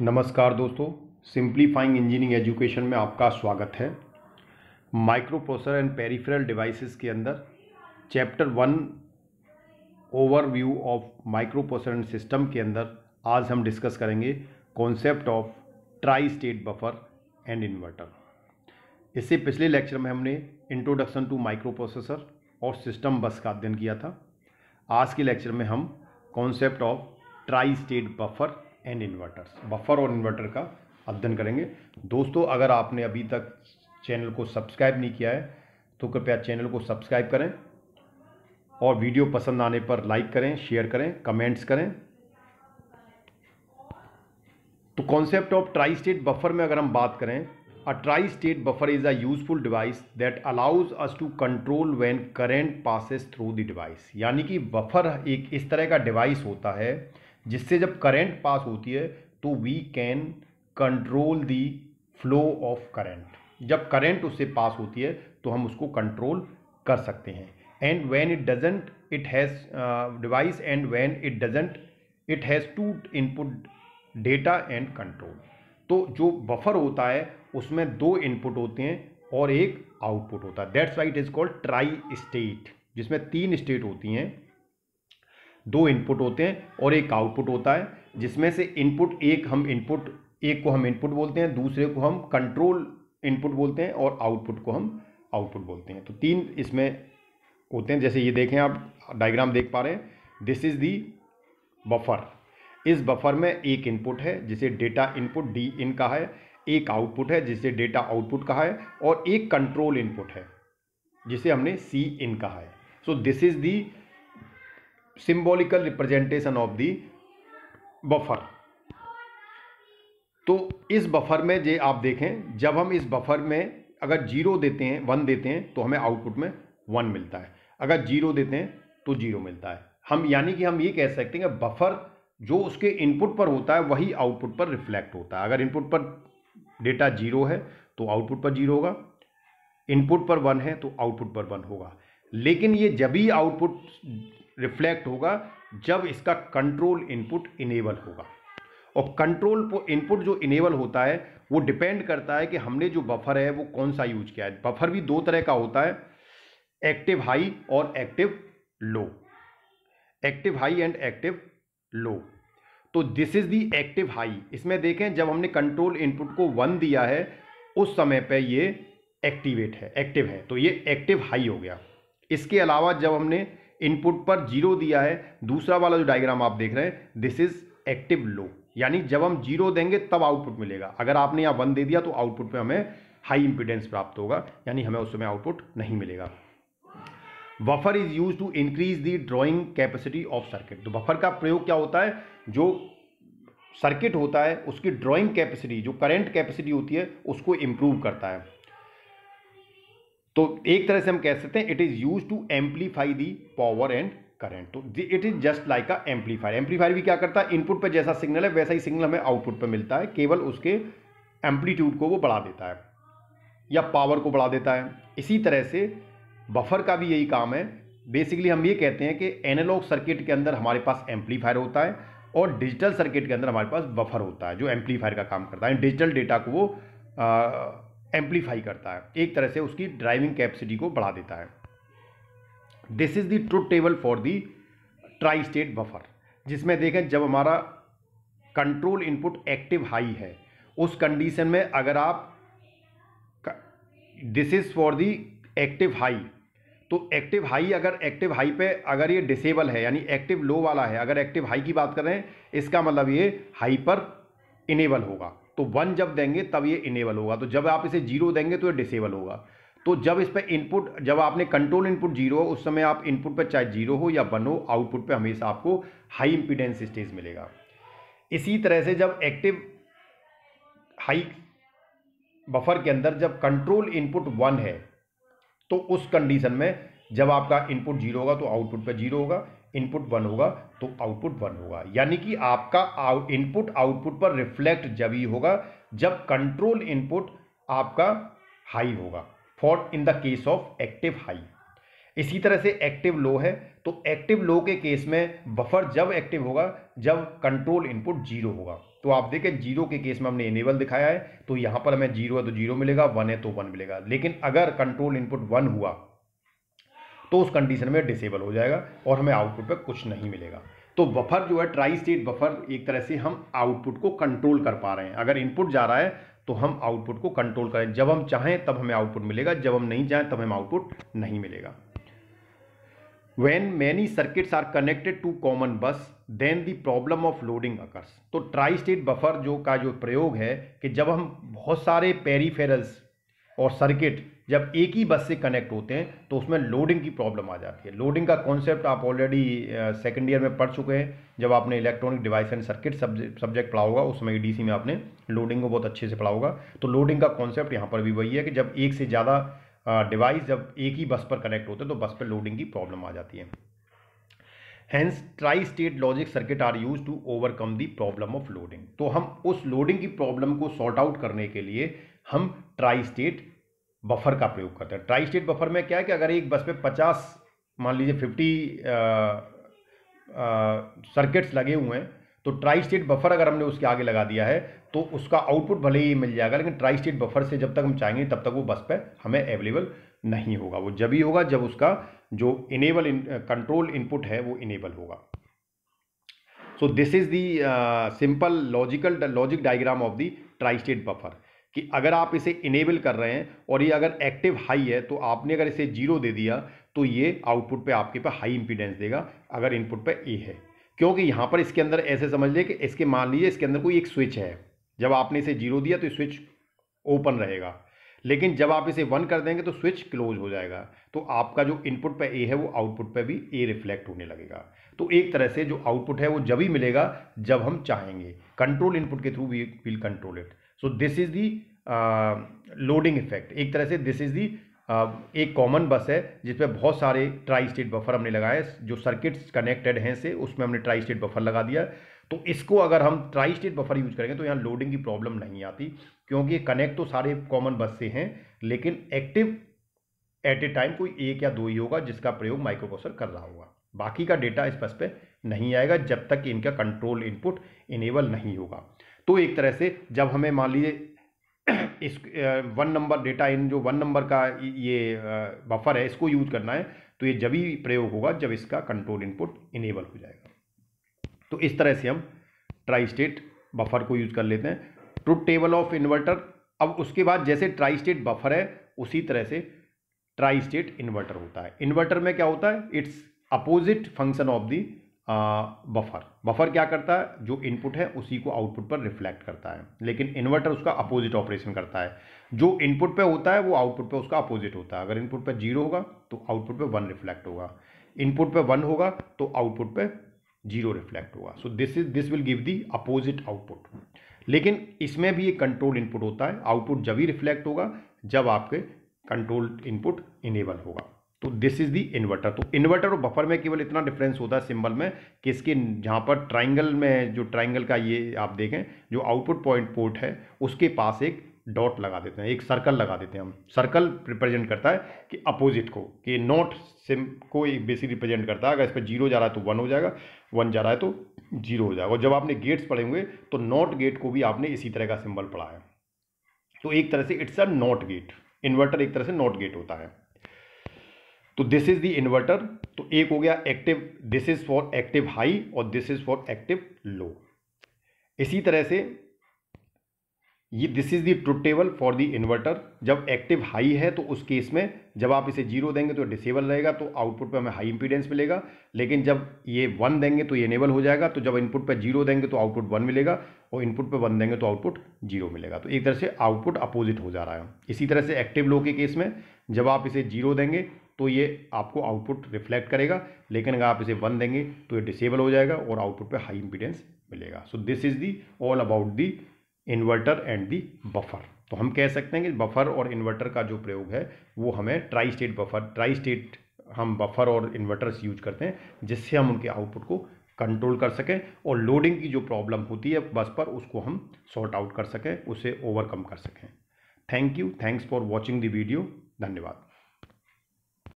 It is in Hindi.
नमस्कार दोस्तों सिंप्लीफाइंग इंजीनियरिंग एजुकेशन में आपका स्वागत है माइक्रो एंड पेरिफेरल डिवाइसेस के अंदर chapter one overview of micro and system के अंदर आज हम डिस्कस करेंगे concept of tri state buffer and inverter इससे पिछले लेक्चर में हमने इंट्रोडक्शन टू माइक्रो प्रोसेसर और सिस्टम बस का अध्ययन किया था आज के लेक्चर में हम concept of tri state buffer and inverters buffer और इन्वर्टर का अध्ययन करेंगे दोस्तों अगर आपने अभी तक चैनल को सब्सक्राइब नहीं किया है तो कृपया चैनल को सब्सक्राइब करें और वीडियो पसंद आने पर लाइक करें शेयर करें कमेंट्स करें तो concept of tri state buffer में अगर हम बात करें a tri state buffer is a useful device that allows us to control when current passes through the device यानी कि बफर एक इस तरह का डिवाइस होता है जिससे जब करेंट पास होती है तो we can control the flow of current जब करेंट उससे पास होती है तो हम उसको कंट्रोल कर सकते हैं and when it doesn't it has device and when it doesn't it has to input data and control तो जो बफर होता है उसमें दो इनपुट होते हैं और एक आउटपुट होता है that's why it is called tri state जिसमें तीन स्टेट होती हैं दो इनपुट होते हैं और एक आउटपुट होता है जिसमें से इनपुट एक हम इनपुट एक को हम इनपुट बोलते हैं दूसरे को हम कंट्रोल इनपुट बोलते हैं और आउटपुट को हम आउटपुट बोलते हैं तो तीन इसमें होते हैं जैसे ये देखें आप डायग्राम देख पा रहे हैं दिस इज़ दी बफर इस बफर में एक इनपुट है जिसे डेटा इनपुट डी इन का है एक आउटपुट है जिसे डेटा आउटपुट कहा है और एक कंट्रोल इनपुट है जिसे हमने सी इन कहा है so this is the symbolical representation of the buffer तो इस बफर में जे आप देखें जब हम इस बफर में अगर जीरो देते हैं वन देते हैं तो हमें आउटपुट में वन मिलता है अगर जीरो देते हैं तो जीरो मिलता है हम यानी कि हम ये कह सकते हैं कि बफर जो उसके इनपुट पर होता है वही आउटपुट पर रिफ्लेक्ट होता है अगर इनपुट पर डेटा जीरो है तो आउटपुट पर जीरो होगा इनपुट पर वन है तो आउटपुट पर वन होगा लेकिन ये जब ही आउटपुट रिफ्लेक्ट होगा जब इसका कंट्रोल इनपुट इनेबल होगा और कंट्रोल इनपुट जो इनेबल होता है वो डिपेंड करता है कि हमने जो बफर है वो कौन सा यूज किया है बफर भी दो तरह का होता है एक्टिव हाई और active low active high and active low तो this is the active high इसमें देखें जब हमने कंट्रोल इनपुट को वन दिया है उस समय पे ये एक्टिवेट है एक्टिव है तो ये एक्टिव हाई हो गया इसके अलावा जब हमने इनपुट पर जीरो दिया है दूसरा वाला जो डायग्राम आप देख रहे हैं दिस इज एक्टिव लो यानी जब हम जीरो देंगे तब आउटपुट मिलेगा अगर आपने यहाँ वन दे दिया तो आउटपुट पर हमें हाई इंपिडेंस प्राप्त होगा यानी हमें उस समय आउटपुट नहीं मिलेगा buffer is use to increase the drawing capacity of circuit तो बफर का प्रयोग क्या होता है जो सर्किट होता है उसकी ड्रॉइंग कैपेसिटी जो करेंट कैपेसिटी होती है उसको इम्प्रूव करता है तो एक तरह से हम कह सकते हैं it is use to amplify the power and current तो it is just like a amplifier amplifier भी क्या करता है इनपुट पर जैसा सिग्नल है वैसा ही सिग्नल हमें आउटपुट पर मिलता है केवल उसके एम्पलीट्यूड को वो बढ़ा देता है या पावर को बढ़ा देता है इसी तरह से बफर का भी यही काम है बेसिकली हम ये कहते हैं कि एनालॉग सर्किट के अंदर हमारे पास एम्पलीफायर होता है और डिजिटल सर्किट के अंदर हमारे पास बफर होता है जो एम्पलीफायर का काम करता है डिजिटल डेटा को वो आ, एम्पलीफाई करता है एक तरह से उसकी ड्राइविंग कैपेसिटी को बढ़ा देता है this is the truth table for the tri state buffer जिसमें देखें जब हमारा कंट्रोल इनपुट एक्टिव हाई है उस कंडीशन में अगर आप this is for the active high तो एक्टिव हाई अगर एक्टिव हाई पे अगर ये डिसेबल है यानी एक्टिव लो वाला है अगर एक्टिव हाई की बात करें इसका मतलब ये हाई पर इनेबल होगा तो वन जब देंगे तब ये इनेबल होगा तो जब आप इसे जीरो देंगे तो ये डिसेबल होगा तो जब इस पर इनपुट जब आपने कंट्रोल इनपुट जीरो उस समय आप इनपुट पर चाहे जीरो हो या वन हो आउटपुट पर हमेशा आपको हाई इम्पीडेंस स्टेज मिलेगा इसी तरह से जब एक्टिव हाई बफर के अंदर जब कंट्रोल इनपुट वन है तो उस कंडीशन में जब आपका इनपुट जीरो होगा तो आउटपुट पर जीरो होगा इनपुट वन होगा तो आउटपुट वन होगा यानी कि आपका इनपुट आउटपुट पर रिफ्लेक्ट जब ही होगा जब कंट्रोल इनपुट आपका हाई होगा for in the case of active high इसी तरह से एक्टिव लो है तो एक्टिव लो के केस में बफर जब एक्टिव होगा जब कंट्रोल इनपुट जीरो होगा तो आप देखें जीरो के केस में हमने इनेबल दिखाया है तो यहां पर हमें जीरो है तो जीरो मिलेगा वन है तो वन मिलेगा लेकिन अगर कंट्रोल इनपुट वन हुआ तो उस कंडीशन में डिसेबल हो जाएगा और हमें आउटपुट पर कुछ नहीं मिलेगा तो बफर जो है ट्राई स्टेट बफर एक तरह से हम आउटपुट को कंट्रोल कर पा रहे हैं अगर इनपुट जा रहा है तो हम आउटपुट को कंट्रोल करें जब हम चाहें तब हमें आउटपुट मिलेगा जब हम नहीं चाहें तब हमें आउटपुट नहीं मिलेगा when many circuits are connected to common bus then the problem of loading occurs तो ट्राई स्टेट बफर जो का जो प्रयोग है कि जब हम बहुत सारे पेरीफेरल्स और सर्किट जब एक ही बस से कनेक्ट होते हैं तो उसमें लोडिंग की प्रॉब्लम आ जाती है लोडिंग का कॉन्सेप्ट आप ऑलरेडी सेकेंड ईयर में पढ़ चुके हैं जब आपने electronic device and circuit subject पढ़ा होगा उस समय डीसी में आपने लोडिंग को बहुत अच्छे से पढ़ा होगा तो लोडिंग का कॉन्सेप्ट यहाँ पर भी वही है कि जब एक से ज़्यादा डिवाइस जब एक ही बस पर कनेक्ट होते हैं तो बस पर लोडिंग की प्रॉब्लम आ जाती है hence tri state logic circuit are use to overcome the problem of loading तो हम उस लोडिंग की प्रॉब्लम को सॉर्ट आउट करने के लिए हम ट्राई स्टेट बफर का प्रयोग करते हैं ट्राई स्टेट बफर में क्या है कि अगर एक बस पे पचास मान लीजिए फिफ्टी सर्किट्स लगे हुए हैं तो ट्राई स्टेट बफर अगर हमने उसके आगे लगा दिया है तो उसका आउटपुट भले ही मिल जाएगा लेकिन ट्राई स्टेट बफर से जब तक हम चाहेंगे तब तक वो बस पर हमें अवेलेबल नहीं होगा वो जब ही होगा जब उसका जो इनेबल कंट्रोल इनपुट है वो इनेबल होगा so this is the simple logical logic diagram of the tri state buffer कि अगर आप इसे इनेबल कर रहे हैं और ये अगर एक्टिव हाई है तो आपने अगर इसे जीरो दे दिया तो ये आउटपुट पे आपके पास हाई इंपीडेंस देगा अगर इनपुट पे ए है क्योंकि यहाँ पर इसके अंदर ऐसे समझ लिए कि इसके मान लीजिए इसके अंदर कोई एक स्विच है जब आपने इसे जीरो दिया तो स्विच ओपन रहेगा लेकिन जब आप इसे वन कर देंगे तो स्विच क्लोज हो जाएगा तो आपका जो इनपुट पर ए है वो आउटपुट पर भी ए रिफ्लेक्ट होने लगेगा तो एक तरह से जो आउटपुट है वो जब ही मिलेगा जब हम चाहेंगे कंट्रोल इनपुट के through we will control it so this is the loading effect एक तरह से दिस इज़ दी एक कॉमन बस है जिसमें बहुत सारे ट्राई स्टेट बफर हमने लगाए जो सर्किट्स कनेक्टेड हैं से उसमें हमने ट्राई स्टेट बफर लगा दिया तो इसको अगर हम ट्राई स्टेट बफर यूज करेंगे तो यहाँ लोडिंग की प्रॉब्लम नहीं आती क्योंकि कनेक्ट तो सारे कॉमन बस से हैं लेकिन एक्टिव एट ए टाइम कोई एक या दो ही होगा जिसका प्रयोग माइक्रोप्रोसेसर कर रहा होगा बाकी का डेटा इस बस पे नहीं आएगा जब तक इनका कंट्रोल इनपुट इनेबल नहीं होगा तो एक तरह से जब हमें मान लीजिए इस वन नंबर डेटा इन जो वन नंबर का ये बफर है इसको यूज करना है तो ये जब ही प्रयोग होगा जब इसका कंट्रोल इनपुट इनेबल हो जाएगा तो इस तरह से हम ट्राई स्टेट बफर को यूज कर लेते हैं ट्रुथ टेबल ऑफ इन्वर्टर अब उसके बाद जैसे ट्राई स्टेट बफर है उसी तरह से ट्राई स्टेट इन्वर्टर होता है इन्वर्टर में क्या होता है it's opposite function of the buffer buffer क्या करता है जो इनपुट है उसी को आउटपुट पर रिफ्लेक्ट करता है लेकिन इन्वर्टर उसका अपोजिट ऑपरेशन करता है जो इनपुट पे होता है वो आउटपुट पे उसका अपोजिट होता है अगर इनपुट पे जीरो होगा तो आउटपुट पे वन रिफ्लेक्ट होगा इनपुट पे वन होगा तो आउटपुट पे जीरो रिफ्लेक्ट होगा so this is this will give the opposite output लेकिन इसमें भी एक कंट्रोल इनपुट होता है आउटपुट जब ही रिफ्लेक्ट होगा जब आपके कंट्रोल इनपुट इनेबल होगा तो दिस इज दी इन्वर्टर तो इन्वर्टर और बफर में केवल इतना डिफरेंस होता है सिंबल में कि इसके जहाँ पर ट्राइंगल में जो ट्राइंगल का ये आप देखें जो आउटपुट पॉइंट पोर्ट है उसके पास एक डॉट लगा देते हैं एक सर्कल लगा देते हैं हम सर्कल रिप्रेजेंट करता है कि अपोजिट को कि नॉट सिम को एक बेसिक रिप्रेजेंट करता है अगर इस पर जीरो जा रहा है तो वन हो जाएगा वन जा रहा है तो जीरो हो जाएगा और जब आपने गेट्स पढ़े होंगे तो नॉट गेट को भी आपने इसी तरह का सिंबल पढ़ा है तो एक तरह से it's a not gate inverter एक तरह से नॉट गेट होता है तो दिस इज द इन्वर्टर तो एक हो गया active this is for active high और this is for active low इसी तरह से ये this is the truth table for the inverter जब एक्टिव हाई है तो उस केस में जब आप इसे जीरो देंगे तो डिसेबल रहेगा तो आउटपुट पर हमें हाई इंपीडेंस मिलेगा लेकिन जब ये वन देंगे तो ये इनेबल हो जाएगा तो जब इनपुट पर जीरो देंगे तो आउटपुट वन मिलेगा और इनपुट पर वन देंगे तो आउटपुट जीरो मिलेगा तो एक तरह से आउटपुट अपोजिट हो जा रहा है इसी तरह से एक्टिव लो के केस में जब आप इसे जीरो देंगे तो ये आपको आउटपुट रिफ्लेक्ट करेगा लेकिन अगर आप इसे वन देंगे तो ये डिसेबल हो जाएगा और आउटपुट पे हाई इम्पीडेंस मिलेगा so this is the all about the inverter and the buffer तो हम कह सकते हैं कि बफर और इन्वर्टर का जो प्रयोग है वो हमें tri state buffer tri state हम बफर और इन्वर्टर्स यूज करते हैं जिससे हम उनके आउटपुट को कंट्रोल कर सकें और लोडिंग की जो प्रॉब्लम होती है बस पर उसको हम सॉर्ट आउट कर सकें उसे ओवरकम कर सकें thank you thanks for watching the video धन्यवाद